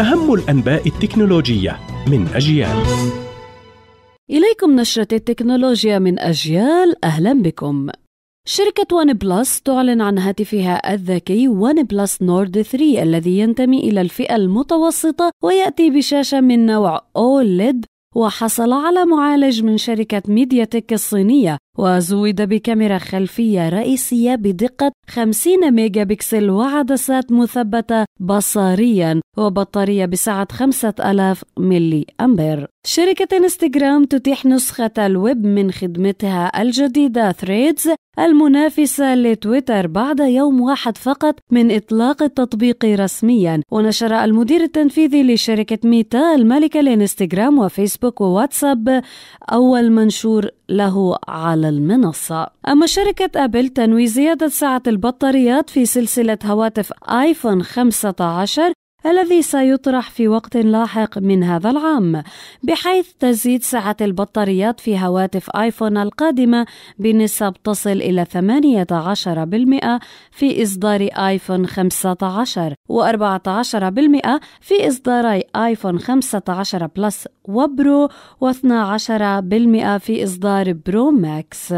أهم الأنباء التكنولوجية من أجيال إليكم نشرة التكنولوجيا من أجيال أهلا بكم شركة ون بلس تعلن عن هاتفها الذكي ون بلس نورد 3 الذي ينتمي إلى الفئة المتوسطة ويأتي بشاشة من نوع أوليد وحصل على معالج من شركة ميديا تك الصينية وزود بكاميرا خلفية رئيسية بدقة 50 ميجا بكسل وعدسات مثبتة بصريا وبطارية بسعة 5000 ملي أمبير شركة انستغرام تتيح نسخة الويب من خدمتها الجديدة ثريدز المنافسة لتويتر بعد يوم واحد فقط من إطلاق التطبيق رسميا ونشر المدير التنفيذي لشركة ميتا المالكة لإنستغرام وفيسبوك وواتساب أول منشور له على المنصة أما شركة أبل تنوي زيادة سعة البطاريات في سلسلة هواتف آيفون 15 الذي سيطرح في وقت لاحق من هذا العام بحيث تزيد سعة البطاريات في هواتف آيفون القادمة بنسب تصل إلى 18% في إصدار آيفون 15 و14% في إصداري آيفون 15 بلس وبرو و12% في إصدار برو ماكس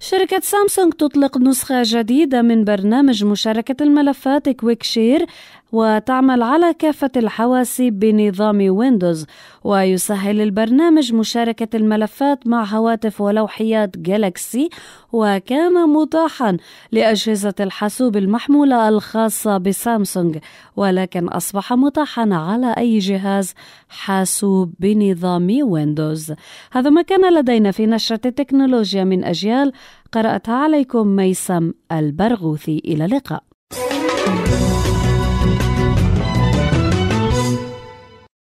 شركة سامسونج تطلق نسخة جديدة من برنامج مشاركة الملفات كويك شير وتعمل على كافة الحواسيب بنظام ويندوز ويسهل البرنامج مشاركة الملفات مع هواتف ولوحيات جالكسي وكان متاحا لأجهزة الحاسوب المحمولة الخاصة بسامسونج ولكن أصبح متاحا على أي جهاز حاسوب بنظام ويندوز هذا ما كان لدينا في نشرة التكنولوجيا من أجيال قرأتها عليكم ميسم البرغوثي إلى اللقاء